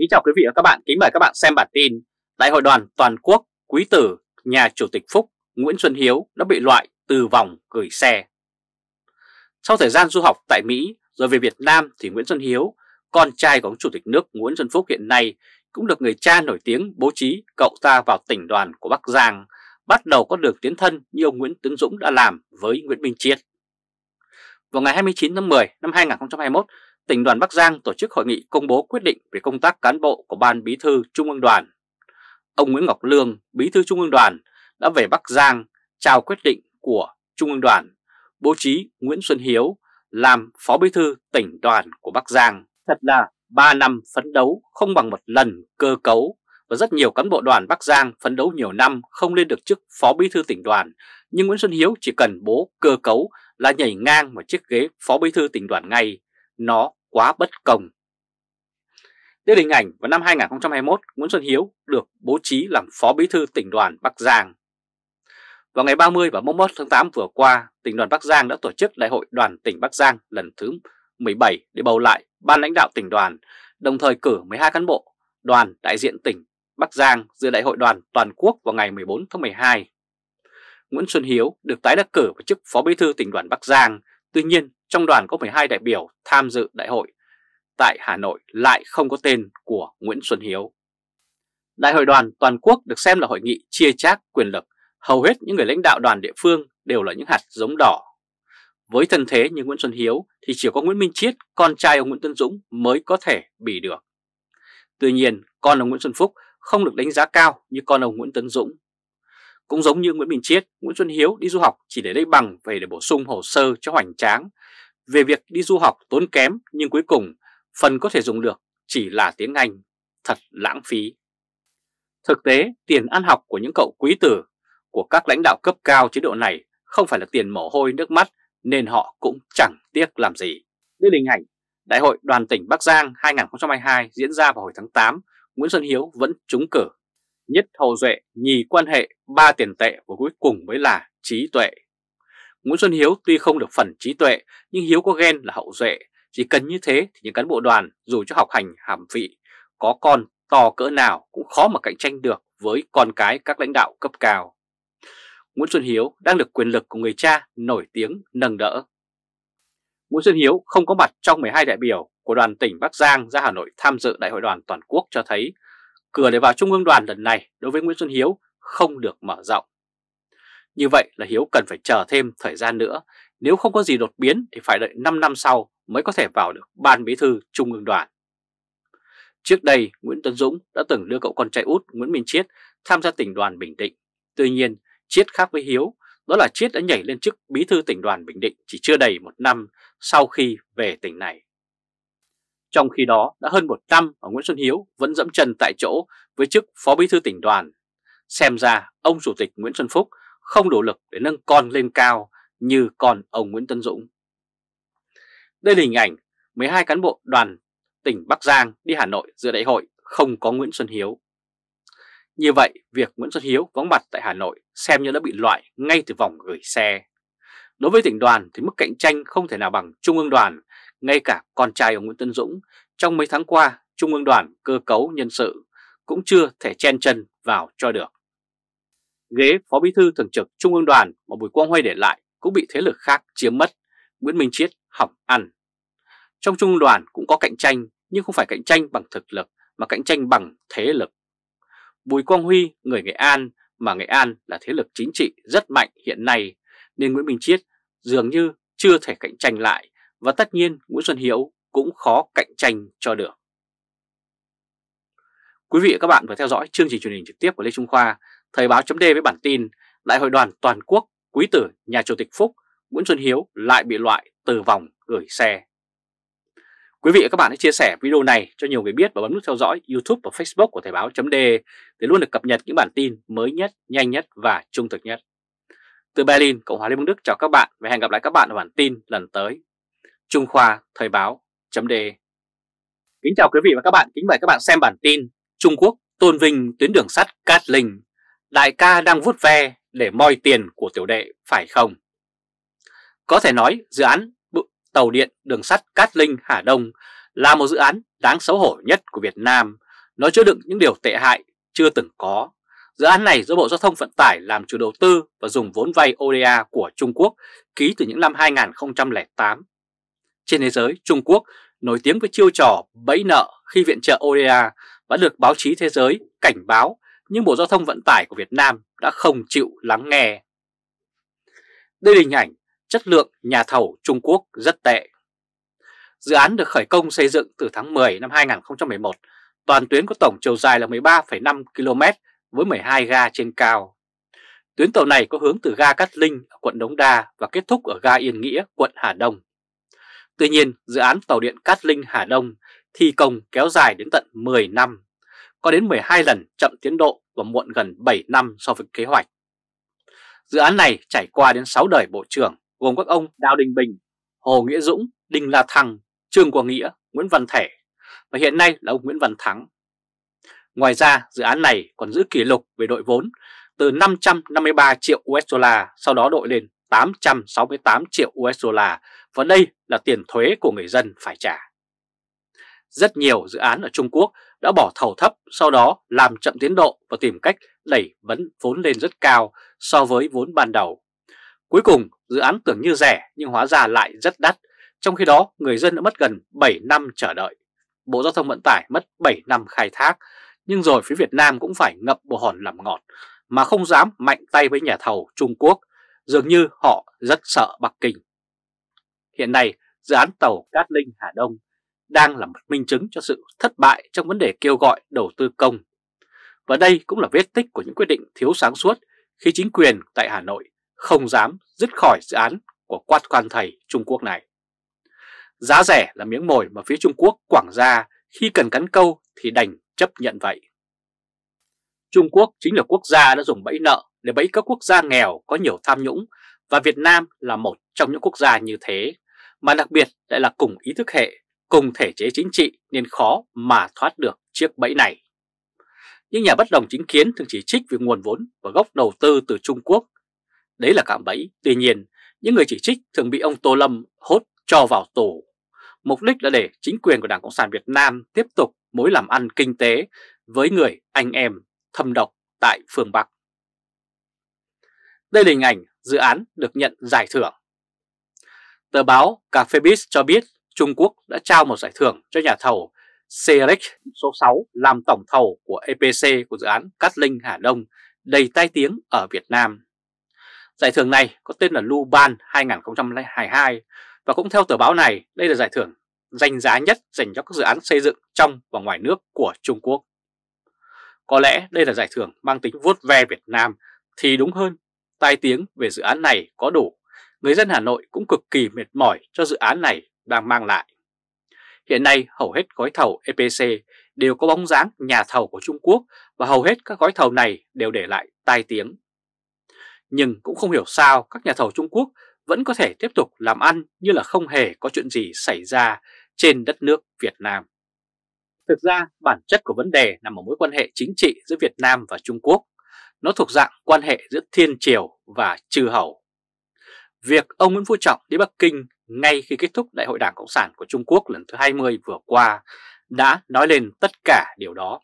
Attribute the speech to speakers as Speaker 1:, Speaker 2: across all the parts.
Speaker 1: Kính chào quý vị và các bạn, kính mời các bạn xem bản tin Đại hội đoàn toàn quốc quý tử nhà chủ tịch Phúc Nguyễn Xuân Hiếu đã bị loại từ vòng gửi xe. Sau thời gian du học tại Mỹ rồi về Việt Nam thì Nguyễn Xuân Hiếu, con trai của ông chủ tịch nước Nguyễn Xuân Phúc hiện nay cũng được người cha nổi tiếng bố trí cậu ta vào tỉnh đoàn của Bắc Giang bắt đầu có đường tiến thân như ông Nguyễn Tướng Dũng đã làm với Nguyễn Minh triết Vào ngày 29 tháng 10 năm 2021, tỉnh đoàn Bắc Giang tổ chức hội nghị công bố quyết định về công tác cán bộ của Ban Bí thư Trung ương đoàn. Ông Nguyễn Ngọc Lương, Bí thư Trung ương đoàn, đã về Bắc Giang trao quyết định của Trung ương đoàn, bố trí Nguyễn Xuân Hiếu làm Phó Bí thư tỉnh đoàn của Bắc Giang. Thật là 3 năm phấn đấu không bằng một lần cơ cấu và rất nhiều cán bộ đoàn Bắc Giang phấn đấu nhiều năm không lên được chức Phó Bí thư tỉnh đoàn, nhưng Nguyễn Xuân Hiếu chỉ cần bố cơ cấu là nhảy ngang một chiếc ghế Phó Bí thư tỉnh đoàn ngay, nó quá bất công. Đây hình ảnh vào năm 2021 Nguyễn Xuân Hiếu được bố trí làm phó bí thư tỉnh đoàn Bắc Giang. Vào ngày 30 và 31 tháng 8 vừa qua, tỉnh đoàn Bắc Giang đã tổ chức đại hội đoàn tỉnh Bắc Giang lần thứ 17 để bầu lại ban lãnh đạo tỉnh đoàn, đồng thời cử 12 cán bộ đoàn đại diện tỉnh Bắc Giang dự đại hội đoàn toàn quốc vào ngày 14 tháng 12. Nguyễn Xuân Hiếu được tái đắc cử vào chức phó bí thư tỉnh đoàn Bắc Giang, tuy nhiên trong đoàn có 12 đại biểu tham dự đại hội tại Hà Nội lại không có tên của Nguyễn Xuân Hiếu. Đại hội đoàn toàn quốc được xem là hội nghị chia chác quyền lực, hầu hết những người lãnh đạo đoàn địa phương đều là những hạt giống đỏ. Với thân thế như Nguyễn Xuân Hiếu thì chỉ có Nguyễn Minh Chiết, con trai ông Nguyễn Tân Dũng mới có thể bì được. Tuy nhiên, con ông Nguyễn Xuân Phúc không được đánh giá cao như con ông Nguyễn Tân Dũng. Cũng giống như Nguyễn Minh Chiết, Nguyễn Xuân Hiếu đi du học chỉ để lấy bằng về để bổ sung hồ sơ cho hoành tráng về việc đi du học tốn kém nhưng cuối cùng phần có thể dùng được chỉ là tiếng Anh, thật lãng phí. Thực tế, tiền ăn học của những cậu quý tử, của các lãnh đạo cấp cao chế độ này không phải là tiền mồ hôi nước mắt nên họ cũng chẳng tiếc làm gì. Đây là hình ảnh Đại hội Đoàn tỉnh Bắc Giang 2022 diễn ra vào hồi tháng 8, Nguyễn Xuân Hiếu vẫn trúng cử. Nhất Hồ Duệ nhì quan hệ ba tiền tệ và cuối cùng mới là trí tuệ Nguyễn Xuân Hiếu tuy không được phần trí tuệ nhưng Hiếu có ghen là hậu duệ, chỉ cần như thế thì những cán bộ đoàn dù cho học hành hàm vị, có con to cỡ nào cũng khó mà cạnh tranh được với con cái các lãnh đạo cấp cao. Nguyễn Xuân Hiếu đang được quyền lực của người cha nổi tiếng nâng đỡ. Nguyễn Xuân Hiếu không có mặt trong 12 đại biểu của đoàn tỉnh Bắc Giang ra Hà Nội tham dự Đại hội đoàn toàn quốc cho thấy cửa để vào Trung ương đoàn lần này đối với Nguyễn Xuân Hiếu không được mở rộng. Như vậy là Hiếu cần phải chờ thêm thời gian nữa, nếu không có gì đột biến thì phải đợi 5 năm sau mới có thể vào được Ban Bí thư Trung ương đoàn. Trước đây, Nguyễn Tuấn Dũng đã từng đưa cậu con trai út Nguyễn Minh Chiết tham gia tỉnh đoàn Bình Định. Tuy nhiên, Chiết khác với Hiếu, đó là Chiết đã nhảy lên chức bí thư tỉnh đoàn Bình Định chỉ chưa đầy một năm sau khi về tỉnh này. Trong khi đó, đã hơn một năm mà Nguyễn Xuân Hiếu vẫn dẫm chân tại chỗ với chức phó bí thư tỉnh đoàn. Xem ra, ông Chủ tịch Nguyễn Xuân Phúc không đủ lực để nâng con lên cao như con ông Nguyễn Tân Dũng. Đây là hình ảnh 12 cán bộ đoàn tỉnh Bắc Giang đi Hà Nội dự đại hội không có Nguyễn Xuân Hiếu. Như vậy, việc Nguyễn Xuân Hiếu có mặt tại Hà Nội xem như đã bị loại ngay từ vòng gửi xe. Đối với tỉnh đoàn thì mức cạnh tranh không thể nào bằng Trung ương đoàn, ngay cả con trai ông Nguyễn Tân Dũng trong mấy tháng qua Trung ương đoàn cơ cấu nhân sự cũng chưa thể chen chân vào cho được ghế Phó Bí thư Thường trực Trung ương đoàn mà Bùi Quang Huy để lại cũng bị thế lực khác chiếm mất, Nguyễn Minh Chiết hỏng ăn. Trong Trung ương đoàn cũng có cạnh tranh nhưng không phải cạnh tranh bằng thực lực mà cạnh tranh bằng thế lực. Bùi Quang Huy người Nghệ An mà Nghệ An là thế lực chính trị rất mạnh hiện nay nên Nguyễn Minh Chiết dường như chưa thể cạnh tranh lại và tất nhiên Nguyễn Xuân Hiếu cũng khó cạnh tranh cho được. Quý vị và các bạn vừa theo dõi chương trình truyền hình trực tiếp của Lê Trung Khoa Thời báo chấm với bản tin Đại hội đoàn toàn quốc quý tử nhà chủ tịch Phúc Nguyễn Xuân Hiếu lại bị loại từ vòng gửi xe. Quý vị và các bạn hãy chia sẻ video này cho nhiều người biết và bấm nút theo dõi YouTube và Facebook của Thời báo .de để luôn được cập nhật những bản tin mới nhất, nhanh nhất và trung thực nhất. Từ Berlin, Cộng hòa Liên bang Đức chào các bạn và hẹn gặp lại các bạn ở bản tin lần tới. Trung Khoa Thời báo .de Kính chào quý vị và các bạn, kính mời các bạn xem bản tin Trung Quốc tôn vinh tuyến đường sắt Cát Linh Đại ca đang vút ve để moi tiền của tiểu đệ phải không? Có thể nói dự án tàu điện đường sắt Cát Linh Hà Đông là một dự án đáng xấu hổ nhất của Việt Nam. Nó chứa đựng những điều tệ hại chưa từng có. Dự án này do Bộ Giao thông Vận tải làm chủ đầu tư và dùng vốn vay ODA của Trung Quốc ký từ những năm 2008. Trên thế giới, Trung Quốc nổi tiếng với chiêu trò bẫy nợ khi viện trợ ODA và được báo chí thế giới cảnh báo nhưng Bộ Giao thông Vận tải của Việt Nam đã không chịu lắng nghe. Đây là hình ảnh chất lượng nhà thầu Trung Quốc rất tệ. Dự án được khởi công xây dựng từ tháng 10 năm 2011, toàn tuyến có tổng chiều dài là 13,5 km với 12 ga trên cao. Tuyến tàu này có hướng từ ga Cát Linh quận Đống Đa và kết thúc ở ga Yên Nghĩa, quận Hà Đông. Tuy nhiên, dự án tàu điện Cát Linh Hà Đông thi công kéo dài đến tận 10 năm có đến 12 lần chậm tiến độ và muộn gần 7 năm so với kế hoạch. Dự án này trải qua đến 6 đời Bộ trưởng gồm các ông Đào Đình Bình, Hồ Nghĩa Dũng, Đinh La Thăng, Trương Quang Nghĩa, Nguyễn Văn Thể và hiện nay là ông Nguyễn Văn Thắng. Ngoài ra, dự án này còn giữ kỷ lục về đội vốn từ 553 triệu USD sau đó đội lên 868 triệu USD và đây là tiền thuế của người dân phải trả. Rất nhiều dự án ở Trung Quốc đã bỏ thầu thấp, sau đó làm chậm tiến độ và tìm cách đẩy vấn vốn lên rất cao so với vốn ban đầu. Cuối cùng, dự án tưởng như rẻ nhưng hóa ra lại rất đắt, trong khi đó người dân đã mất gần 7 năm chờ đợi. Bộ Giao thông Vận tải mất 7 năm khai thác, nhưng rồi phía Việt Nam cũng phải ngậm bồ hòn làm ngọt, mà không dám mạnh tay với nhà thầu Trung Quốc, dường như họ rất sợ Bắc Kinh. Hiện nay, dự án tàu Cát Linh Hà Đông đang là một minh chứng cho sự thất bại trong vấn đề kêu gọi đầu tư công. Và đây cũng là vết tích của những quyết định thiếu sáng suốt khi chính quyền tại Hà Nội không dám dứt khỏi dự án của quan quan thầy Trung Quốc này. Giá rẻ là miếng mồi mà phía Trung Quốc quảng ra khi cần cắn câu thì đành chấp nhận vậy. Trung Quốc chính là quốc gia đã dùng bẫy nợ để bẫy các quốc gia nghèo có nhiều tham nhũng và Việt Nam là một trong những quốc gia như thế, mà đặc biệt lại là cùng ý thức hệ cùng thể chế chính trị nên khó mà thoát được chiếc bẫy này. Những nhà bất đồng chính kiến thường chỉ trích về nguồn vốn và gốc đầu tư từ Trung Quốc. Đấy là cạm bẫy, tuy nhiên những người chỉ trích thường bị ông Tô Lâm hốt cho vào tù. Mục đích là để chính quyền của Đảng Cộng sản Việt Nam tiếp tục mối làm ăn kinh tế với người anh em thâm độc tại phương Bắc. Đây là hình ảnh dự án được nhận giải thưởng. Tờ báo Café cho biết Trung Quốc đã trao một giải thưởng cho nhà thầu CEREC số 6 làm tổng thầu của EPC của dự án Cát Linh Hà Đông đầy tai tiếng ở Việt Nam. Giải thưởng này có tên là Luban 2022 và cũng theo tờ báo này đây là giải thưởng danh giá nhất dành cho các dự án xây dựng trong và ngoài nước của Trung Quốc. Có lẽ đây là giải thưởng mang tính vuốt ve Việt Nam thì đúng hơn, tai tiếng về dự án này có đủ. Người dân Hà Nội cũng cực kỳ mệt mỏi cho dự án này đang mang lại. Hiện nay hầu hết gói thầu EPC đều có bóng dáng nhà thầu của Trung Quốc và hầu hết các gói thầu này đều để lại tai tiếng. Nhưng cũng không hiểu sao các nhà thầu Trung Quốc vẫn có thể tiếp tục làm ăn như là không hề có chuyện gì xảy ra trên đất nước Việt Nam. Thực ra bản chất của vấn đề nằm ở mối quan hệ chính trị giữa Việt Nam và Trung Quốc. Nó thuộc dạng quan hệ giữa thiên triều và trừ hầu. Việc ông Nguyễn Phú Trọng đi Bắc Kinh ngay khi kết thúc Đại hội Đảng Cộng sản của Trung Quốc lần thứ 20 vừa qua đã nói lên tất cả điều đó.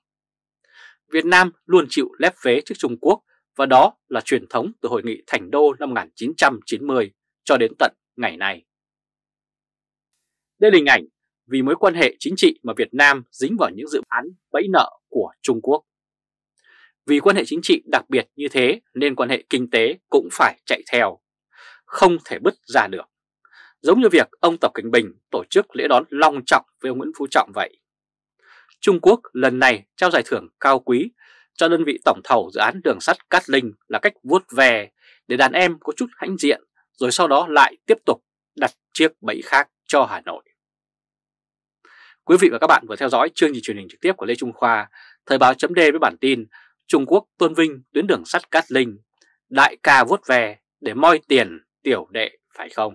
Speaker 1: Việt Nam luôn chịu lép vế trước Trung Quốc và đó là truyền thống từ Hội nghị Thành Đô năm 1990 cho đến tận ngày nay. Đây là hình ảnh vì mối quan hệ chính trị mà Việt Nam dính vào những dự án bẫy nợ của Trung Quốc. Vì quan hệ chính trị đặc biệt như thế nên quan hệ kinh tế cũng phải chạy theo, không thể bứt ra được giống như việc ông Tập Cảnh Bình tổ chức lễ đón long trọng với ông Nguyễn Phú Trọng vậy. Trung Quốc lần này trao giải thưởng cao quý cho đơn vị tổng thầu dự án đường sắt Cát Linh là cách vuốt về để đàn em có chút hãnh diện rồi sau đó lại tiếp tục đặt chiếc bẫy khác cho Hà Nội. Quý vị và các bạn vừa theo dõi chương trình truyền hình trực tiếp của Lê Trung Khoa, Thời báo chấm với bản tin Trung Quốc tôn vinh tuyến đường sắt Cát Linh, đại ca vuốt về để moi tiền tiểu đệ phải không?